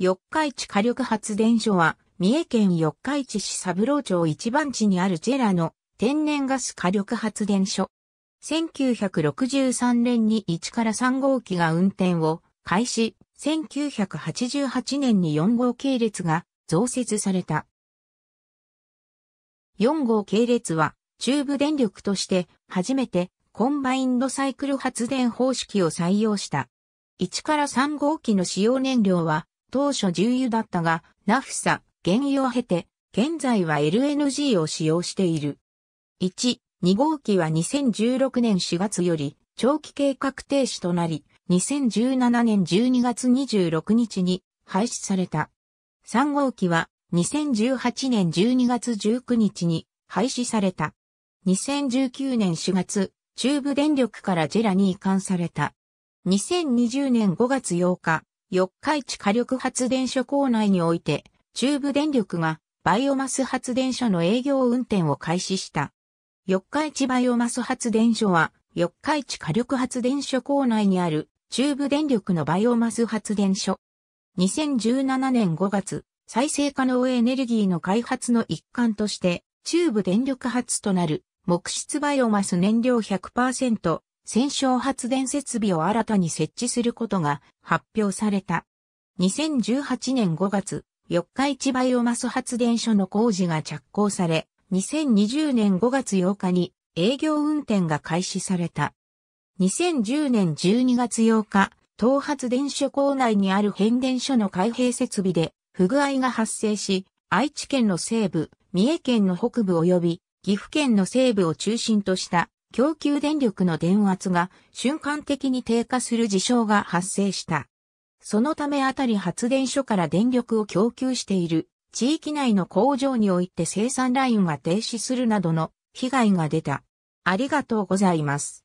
四日市火力発電所は、三重県四日市市三郎町一番地にあるジェラの天然ガス火力発電所。1963年に1から3号機が運転を開始、1988年に4号系列が増設された。4号系列は中部電力として初めてコンバインドサイクル発電方式を採用した。1から3号機の使用燃料は当初重油だったが、ナフサ、原油を経て、現在は LNG を使用している。1、2号機は2016年4月より長期計画停止となり、2017年12月26日に廃止された。3号機は2018年12月19日に廃止された。2019年4月、中部電力からジェラに移管された。2020年5月8日、四日市火力発電所構内において、中部電力がバイオマス発電所の営業運転を開始した。四日市バイオマス発電所は、四日市火力発電所構内にある中部電力のバイオマス発電所。2017年5月、再生可能エネルギーの開発の一環として、中部電力発となる木質バイオマス燃料100%戦勝発電設備を新たに設置することが発表された。2018年5月、四日市バイオマス発電所の工事が着工され、2020年5月8日に営業運転が開始された。2010年12月8日、東発電所構内にある変電所の開閉設備で不具合が発生し、愛知県の西部、三重県の北部及び岐阜県の西部を中心とした供給電力の電圧が瞬間的に低下する事象が発生した。そのためあたり発電所から電力を供給している地域内の工場において生産ラインが停止するなどの被害が出た。ありがとうございます。